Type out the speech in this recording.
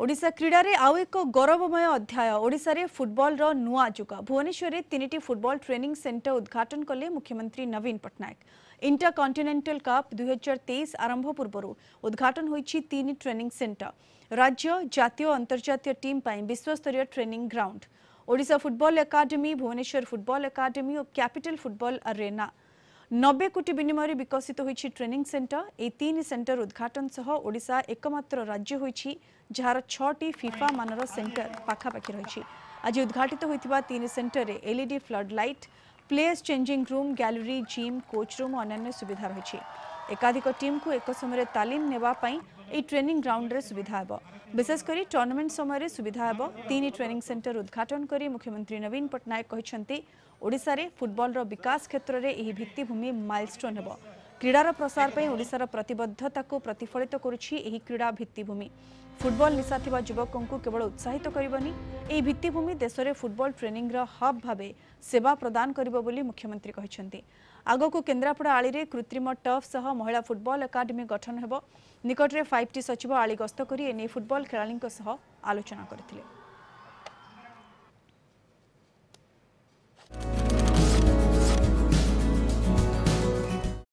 Voda क्रीडे आउ एक गौरवमय अध्याय ओडार फुटबल नुआ जुग भुवनेश्वर तीन टी फुटबल ट्रेनिंग सेन्टर उद्घाटन कले मुख्यमंत्री Naveen Patnaik intercontinental cup 2023 आरंभ पूर्व उद्घाटन तीन ट्रेनिंग सेन्टर राज्य जितियों अंतर्जात टीम पर विश्वस्तरीय ट्रेनिंग ग्राउंड ओडा football academy Bhubaneswar football academy और कैपिटल फुटबल अरेना নব্বই কোটি বিনিময়ে বিকশিত হয়েছে ট্রেনিং সেন্টার এই তিন সেন্টার উদ্ঘাটন সহ ওড়শা একমাত্র রাজ্য হয়েছে যার ছটি ফিফা মানর সেন্টার পাখাপাখি রয়েছে আজ উদ্ঘাটিত হয়ে তিন সেন্টরে LED flood light place changing room gallery gym coach room অন্যান্য সুবিধা রয়েছে একাধিক টিমকু এক সময় তালিম নেওয়া এই ট্রেনিং গ্রাউন্ডের সুবিধা হব বিশেষ করে টুর্নামেন্ট সময় সুবিধা হব তিন ট্রেনিং সেটর উদ্ঘাটন করে মুখ্যমন্ত্রী নবীন পট্টনাক ওড়শার ফুটবলর বিকাশ ক্ষেত্রে এই ভিত্তিভূমি মাইলস্টোন হব କ୍ରୀଡ଼ାର ପ୍ରସାର ପାଇଁ ଓଡ଼ିଶାର ପ୍ରତିବଦ୍ଧତାକୁ ପ୍ରତିଫଳିତ କରୁଛି ଏହି କ୍ରୀଡ଼ା ଭିତ୍ତିଭୂମି ଫୁଟବଲ ନିଶା ଥିବା ଯୁବକଙ୍କୁ କେବଳ ଉତ୍ସାହିତ କରିବନି ଏହି ଭିତ୍ତିଭୂମି ଦେଶରେ ଫୁଟବଲ ଟ୍ରେନିଂର ହବ୍ ଭାବେ ସେବା ପ୍ରଦାନ କରିବ ବୋଲି ମୁଖ୍ୟମନ୍ତ୍ରୀ କହିଛନ୍ତି ଆଗକୁ କେନ୍ଦ୍ରାପଡ଼ା ଆଳିରେ କୃତ୍ରିମ ଟଫ୍ ସହ ମହିଳା ଫୁଟବଲ ଏକାଡେମୀ ଗଠନ ହେବ ନିକଟରେ ଫାଇଭ ଟି ସଚିବ ଆଳି ଗସ୍ତ କରି ଏ ନେଇ ଫୁଟବଲ ଖେଳାଳିଙ୍କ ସହ ଆଲୋଚନା କରିଥିଲେ